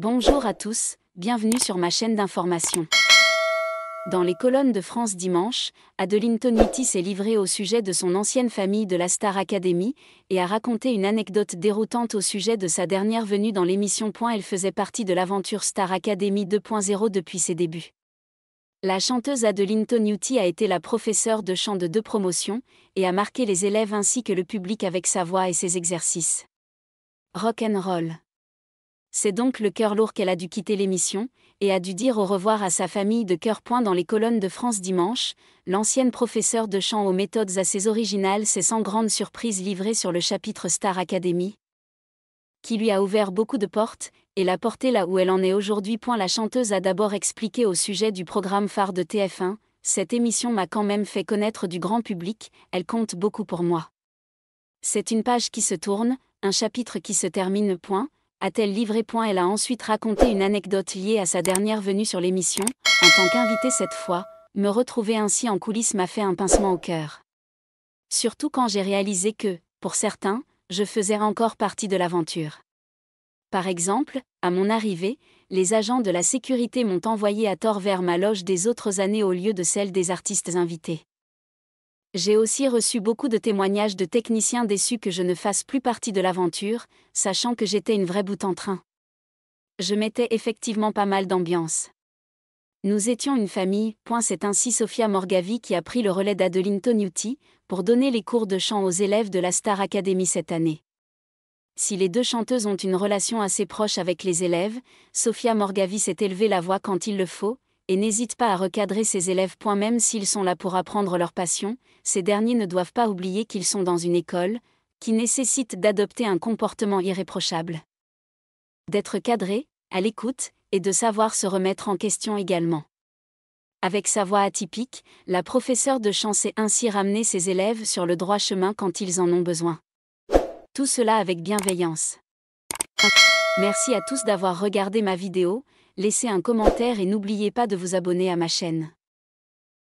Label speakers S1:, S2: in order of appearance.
S1: Bonjour à tous, bienvenue sur ma chaîne d'information. Dans les colonnes de France Dimanche, Adeline Toniuti s'est livrée au sujet de son ancienne famille de la Star Academy et a raconté une anecdote déroutante au sujet de sa dernière venue dans l'émission. Elle faisait partie de l'aventure Star Academy 2.0 depuis ses débuts. La chanteuse Adeline Toniuti a été la professeure de chant de deux promotions et a marqué les élèves ainsi que le public avec sa voix et ses exercices. Rock and roll. C'est donc le cœur lourd qu'elle a dû quitter l'émission, et a dû dire au revoir à sa famille de cœur point dans les colonnes de France dimanche, l'ancienne professeure de chant aux méthodes assez originales s'est sans grande surprise livrée sur le chapitre Star Academy, qui lui a ouvert beaucoup de portes, et l'a portée là où elle en est aujourd'hui. point. La chanteuse a d'abord expliqué au sujet du programme phare de TF1, Cette émission m'a quand même fait connaître du grand public, elle compte beaucoup pour moi. C'est une page qui se tourne, un chapitre qui se termine. Point, a-t-elle point Elle a ensuite raconté une anecdote liée à sa dernière venue sur l'émission, en tant qu'invitée cette fois, me retrouver ainsi en coulisses m'a fait un pincement au cœur. Surtout quand j'ai réalisé que, pour certains, je faisais encore partie de l'aventure. Par exemple, à mon arrivée, les agents de la sécurité m'ont envoyé à tort vers ma loge des autres années au lieu de celle des artistes invités. J'ai aussi reçu beaucoup de témoignages de techniciens déçus que je ne fasse plus partie de l'aventure, sachant que j'étais une vraie bout en train. Je mettais effectivement pas mal d'ambiance. Nous étions une famille, point c'est ainsi Sophia Morgavi qui a pris le relais d'Adeline Toniuti pour donner les cours de chant aux élèves de la Star Academy cette année. Si les deux chanteuses ont une relation assez proche avec les élèves, Sophia Morgavi s'est élevée la voix quand il le faut, et n'hésite pas à recadrer ses élèves. point Même s'ils sont là pour apprendre leur passion, ces derniers ne doivent pas oublier qu'ils sont dans une école, qui nécessite d'adopter un comportement irréprochable. D'être cadré, à l'écoute, et de savoir se remettre en question également. Avec sa voix atypique, la professeure de chant sait ainsi ramener ses élèves sur le droit chemin quand ils en ont besoin. Tout cela avec bienveillance. Merci à tous d'avoir regardé ma vidéo, laissez un commentaire et n'oubliez pas de vous abonner à ma chaîne.